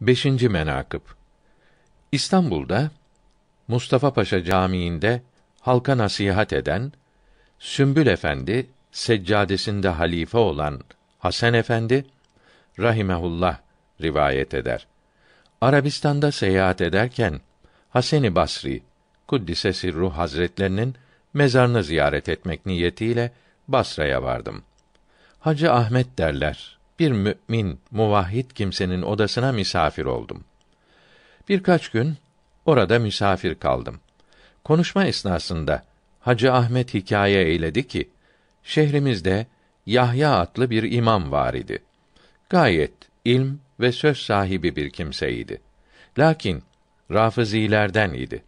5. menakıb İstanbul'da Mustafa Paşa Camii'nde halka nasihat eden Sümbül Efendi seccadesinde halife olan Hasan Efendi rahimehullah rivayet eder. Arabistan'da seyahat ederken Haseni Basri Kuddise Sirru Hazretlerinin mezarını ziyaret etmek niyetiyle Basra'ya vardım. Hacı Ahmet derler bir mümin, muvahhid kimsenin odasına misafir oldum. Birkaç gün orada misafir kaldım. Konuşma esnasında Hacı Ahmet hikaye eyledi ki, şehrimizde Yahya adlı bir imam var idi. Gayet ilm ve söz sahibi bir kimseydi. Lakin Rafizilerden idi.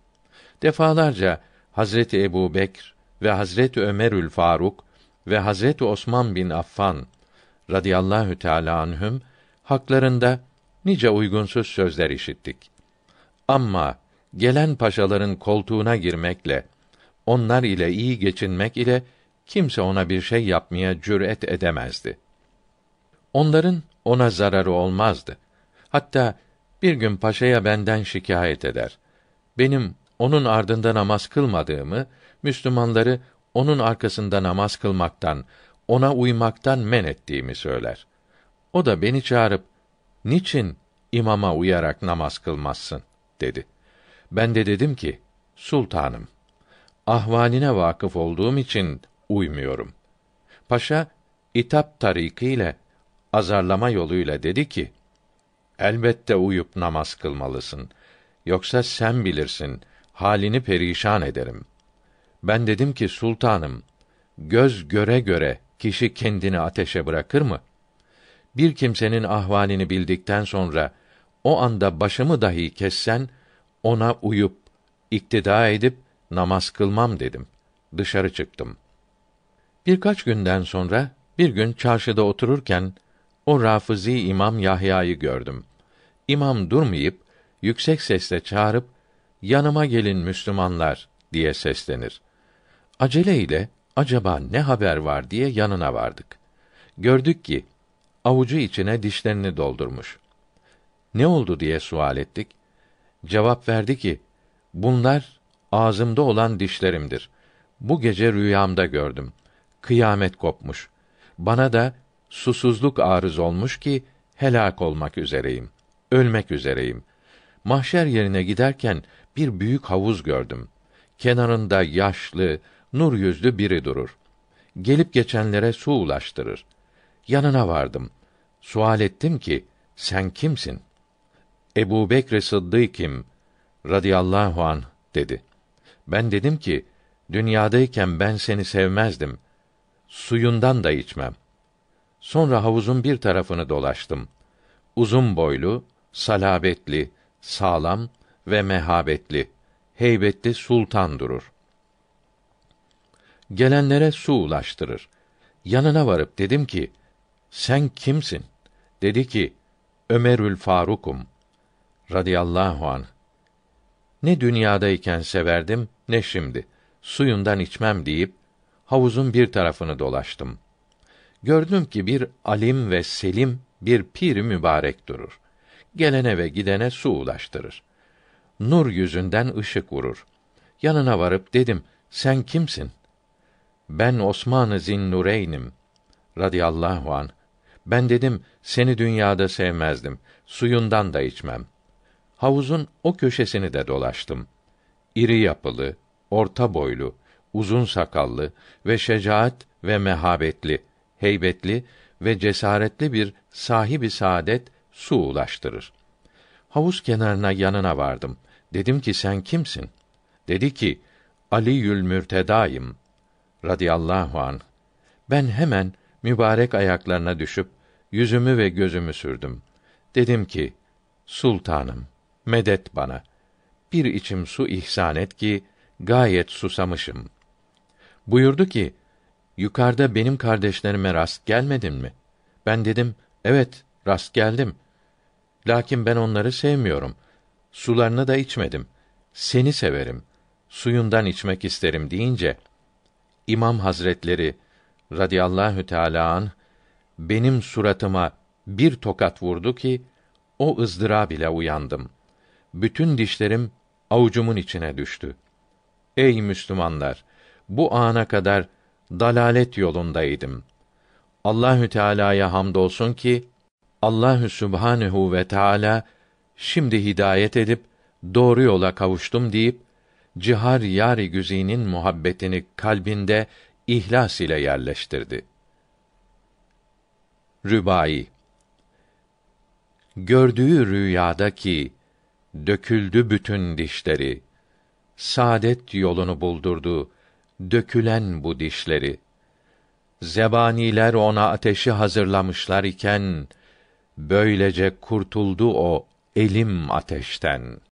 Defalarca Hazreti Ebu Bekr ve Hazreti Ömerül Faruk ve Hazreti Osman bin Affan radıyallahu teala anhüm haklarında nice uygunsuz sözler işittik. Ama gelen paşaların koltuğuna girmekle onlar ile iyi geçinmek ile kimse ona bir şey yapmaya cüret edemezdi. Onların ona zararı olmazdı. Hatta bir gün paşaya benden şikayet eder. Benim onun ardında namaz kılmadığımı, Müslümanları onun arkasında namaz kılmaktan, ona uymaktan men ettiğimi söyler. O da beni çağırıp niçin imama uyarak namaz kılmazsın dedi. Ben de dedim ki sultanım ahvaline vakıf olduğum için uymuyorum. Paşa itap tarikiyle azarlama yoluyla dedi ki elbette uyup namaz kılmalısın. Yoksa sen bilirsin halini perişan ederim. Ben dedim ki sultanım göz göre göre kişi kendini ateşe bırakır mı? Bir kimsenin ahvalini bildikten sonra o anda başımı dahi kessen ona uyup iktida edip namaz kılmam dedim. Dışarı çıktım. Birkaç günden sonra bir gün çarşıda otururken o Rafizi İmam Yahya'yı gördüm. İmam durmayıp yüksek sesle çağırıp yanıma gelin Müslümanlar diye seslenir. Aceleyle acaba ne haber var diye yanına vardık. Gördük ki avucu içine dişlerini doldurmuş. Ne oldu diye sual ettik. Cevap verdi ki, bunlar ağzımda olan dişlerimdir. Bu gece rüyamda gördüm. Kıyamet kopmuş. Bana da susuzluk arız olmuş ki helak olmak üzereyim. Ölmek üzereyim. Mahşer yerine giderken bir büyük havuz gördüm. Kenarında yaşlı, nur yüzlü biri durur. Gelip geçenlere su ulaştırır. Yanına vardım. Sual ettim ki, sen kimsin? Ebu Bekr Sıddık'ım, radıyallahu an dedi. Ben dedim ki, dünyadayken ben seni sevmezdim. Suyundan da içmem. Sonra havuzun bir tarafını dolaştım. Uzun boylu, salabetli, sağlam ve mehabetli, heybetli sultan durur gelenlere su ulaştırır. Yanına varıp dedim ki, sen kimsin? Dedi ki, Ömerül Farukum radıyallahu anh. Ne dünyadayken severdim, ne şimdi. Suyundan içmem deyip, havuzun bir tarafını dolaştım. Gördüm ki bir alim ve selim bir pir mübarek durur. Gelene ve gidene su ulaştırır. Nur yüzünden ışık vurur. Yanına varıp dedim, sen kimsin? Ben Osman-ı Zinnureyn'im radıyallahu an. Ben dedim seni dünyada sevmezdim. Suyundan da içmem. Havuzun o köşesini de dolaştım. İri yapılı, orta boylu, uzun sakallı ve şecaat ve mehabetli, heybetli ve cesaretli bir sahibi saadet su ulaştırır. Havuz kenarına yanına vardım. Dedim ki sen kimsin? Dedi ki, Ali Yülmürtedayım radıyallahu an. Ben hemen mübarek ayaklarına düşüp yüzümü ve gözümü sürdüm. Dedim ki: Sultanım, medet bana. Bir içim su ihsan et ki gayet susamışım. Buyurdu ki: Yukarıda benim kardeşlerime rast gelmedin mi? Ben dedim: Evet, rast geldim. Lakin ben onları sevmiyorum. Sularını da içmedim. Seni severim. Suyundan içmek isterim deyince İmam Hazretleri radıyallahu teala an benim suratıma bir tokat vurdu ki o ızdıra bile uyandım. Bütün dişlerim avucumun içine düştü. Ey Müslümanlar, bu ana kadar dalalet yolundaydım. Allahü Teala'ya hamdolsun ki Allahü Subhanehu ve Teala şimdi hidayet edip doğru yola kavuştum deyip cihar yari güzinin muhabbetini kalbinde ihlas ile yerleştirdi. Rübai Gördüğü rüyada ki döküldü bütün dişleri. Saadet yolunu buldurdu dökülen bu dişleri. Zebaniler ona ateşi hazırlamışlar iken böylece kurtuldu o elim ateşten.